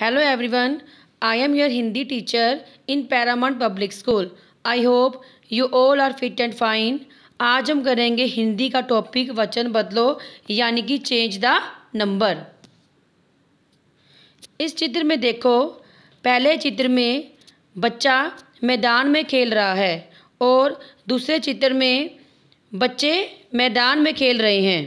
hello everyone I am your Hindi teacher in Paramount public school I hope you all are fit and fine आज हम करेंगे हिंदी का topic वचन बदलो यानी कि चेंज द नंबर इस चित्र में देखो पहले चित्र में बच्चा मैदान में खेल रहा है और दूसरे चित्र में बच्चे मैदान में खेल रहे हैं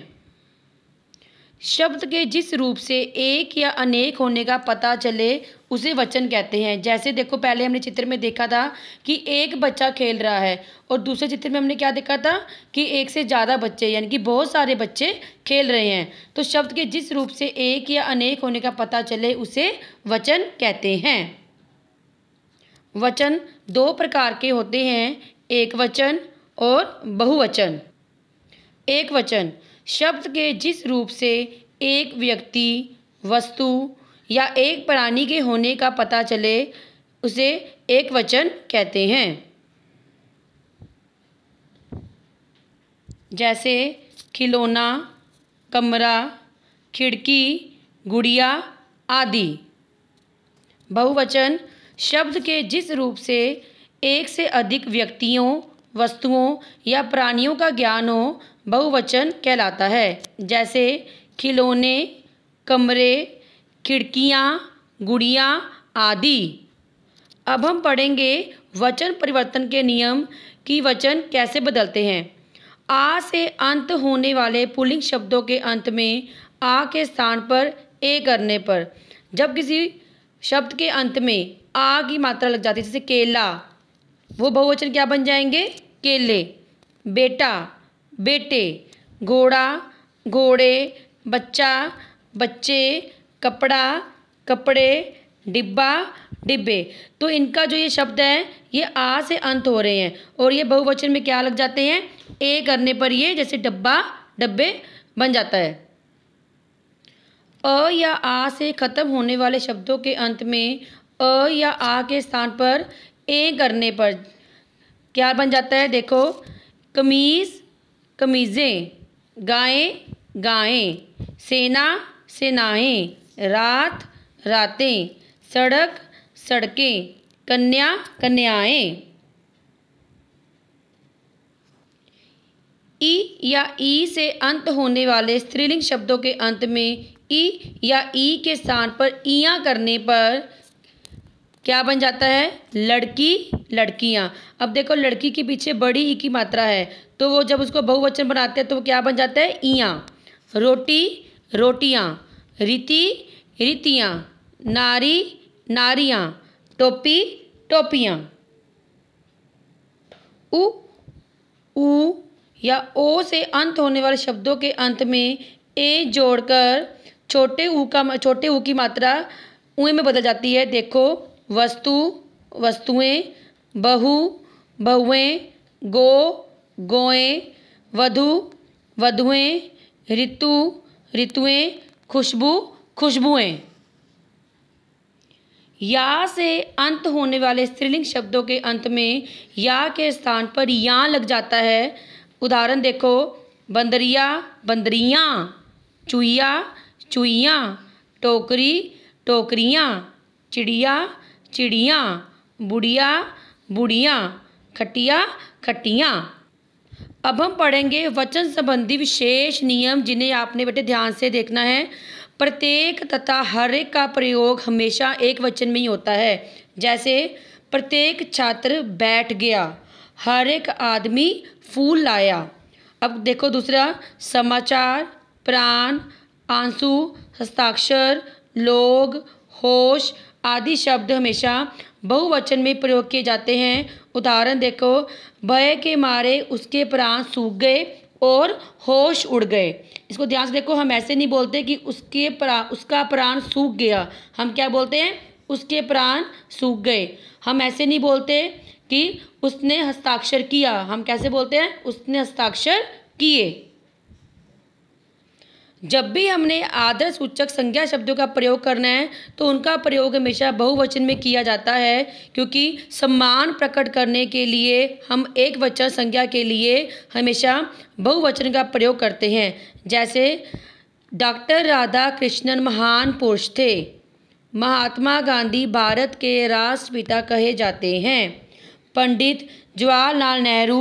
शब्द के जिस रूप से एक या अनेक होने का पता चले उसे वचन कहते हैं जैसे देखो पहले हमने चित्र में देखा था कि एक बच्चा खेल रहा है और दूसरे चित्र में हमने क्या देखा था कि एक से ज़्यादा बच्चे यानी कि बहुत सारे बच्चे खेल रहे हैं तो शब्द के जिस रूप से एक या अनेक होने का पता चले उसे वचन कहते हैं वचन दो प्रकार के होते हैं एक वचन और बहुवचन एक वचन शब्द के जिस रूप से एक व्यक्ति वस्तु या एक प्राणी के होने का पता चले उसे एक वचन कहते हैं जैसे खिलौना कमरा खिड़की गुड़िया आदि बहुवचन शब्द के जिस रूप से एक से अधिक व्यक्तियों वस्तुओं या प्राणियों का ज्ञान हो बहुवचन कहलाता है जैसे खिलौने कमरे खिड़कियाँ गुड़िया आदि अब हम पढ़ेंगे वचन परिवर्तन के नियम कि वचन कैसे बदलते हैं आ से अंत होने वाले पुलिंग शब्दों के अंत में आ के स्थान पर ए करने पर जब किसी शब्द के अंत में आ की मात्रा लग जाती है जैसे केला वो बहुवचन क्या बन जाएंगे केले बेटा बेटे घोड़ा घोड़े बच्चा बच्चे कपड़ा कपड़े डिब्बा डिब्बे तो इनका जो ये शब्द है ये आ से अंत हो रहे हैं और ये बहुवचन में क्या लग जाते हैं ए करने पर ये जैसे डब्बा डब्बे बन जाता है अ या आ से ख़त्म होने वाले शब्दों के अंत में अ या आ के स्थान पर ए करने पर क्या बन जाता है देखो कमीज़ कमीज़ें गाएं गाएं सेना सेनाएं रात रातें सड़क सड़कें कन्या कन्याएं ई या ई से अंत होने वाले स्त्रीलिंग शब्दों के अंत में ई या ई के स्थान पर ईया करने पर क्या बन जाता है लड़की लड़कियाँ अब देखो लड़की के पीछे बड़ी ई की मात्रा है तो वो जब उसको बहुवचन बनाते हैं तो वो क्या बन जाता है इयाँ रोटी रोटियाँ रीति रीतियाँ नारी नारियाँ टोपी टोपियाँ उ उ या ओ से अंत होने वाले शब्दों के अंत में ए जोड़कर छोटे ऊ का छोटे ऊ की मात्रा ऊँ में बदल जाती है देखो वस्तु वस्तुएँ बहु बहुएँ गो गोए वधु वधुएँ ऋतु ऋतुएँ खुशबू खुशबुएँ या से अंत होने वाले स्त्रीलिंग शब्दों के अंत में या के स्थान पर या लग जाता है उदाहरण देखो बंदरिया बंदरियाँ चुईया चुईया टोकरी टोकरियाँ चिड़िया चिड़िया बुढ़िया बुढ़िया खटिया खटिया अब हम पढ़ेंगे वचन संबंधी विशेष नियम जिन्हें आपने बेटे ध्यान से देखना है प्रत्येक तथा हर एक का प्रयोग हमेशा एक वचन में ही होता है जैसे प्रत्येक छात्र बैठ गया हर एक आदमी फूल लाया अब देखो दूसरा समाचार प्राण आंसू हस्ताक्षर लोग होश आदि शब्द हमेशा बहुवचन में प्रयोग किए जाते हैं उदाहरण देखो भय के मारे उसके प्राण सूख गए और होश उड़ गए इसको ध्यान से देखो हम ऐसे नहीं बोलते कि उसके प्रा उसका प्राण सूख गया हम क्या बोलते हैं उसके प्राण सूख गए हम ऐसे नहीं बोलते कि उसने हस्ताक्षर किया हम कैसे बोलते हैं उसने हस्ताक्षर किए जब भी हमने आदर सूचक संज्ञा शब्दों का प्रयोग करना है तो उनका प्रयोग हमेशा बहुवचन में किया जाता है क्योंकि सम्मान प्रकट करने के लिए हम एक वचन संज्ञा के लिए हमेशा बहुवचन का प्रयोग करते हैं जैसे डॉक्टर राधा कृष्णन महान पुरुष थे महात्मा गांधी भारत के राष्ट्रपिता कहे जाते हैं पंडित जवाहरलाल नेहरू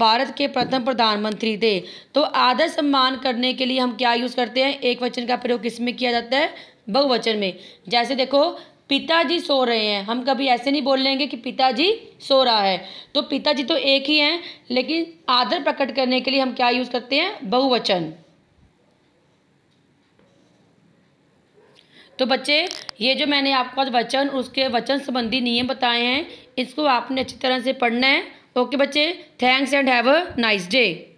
भारत के प्रथम प्रधानमंत्री थे तो आदर सम्मान करने के लिए हम क्या यूज़ करते हैं एक वचन का प्रयोग किस में किया जाता है बहुवचन में जैसे देखो पिताजी सो रहे हैं हम कभी ऐसे नहीं बोल लेंगे कि पिताजी सो रहा है तो पिताजी तो एक ही हैं लेकिन आदर प्रकट करने के लिए हम क्या यूज़ करते हैं बहुवचन तो बच्चे ये जो मैंने आपको आज वचन उसके वचन संबंधी नियम बताए हैं इसको आपने अच्छी तरह से पढ़ना है ओके बच्चे thanks and have a nice day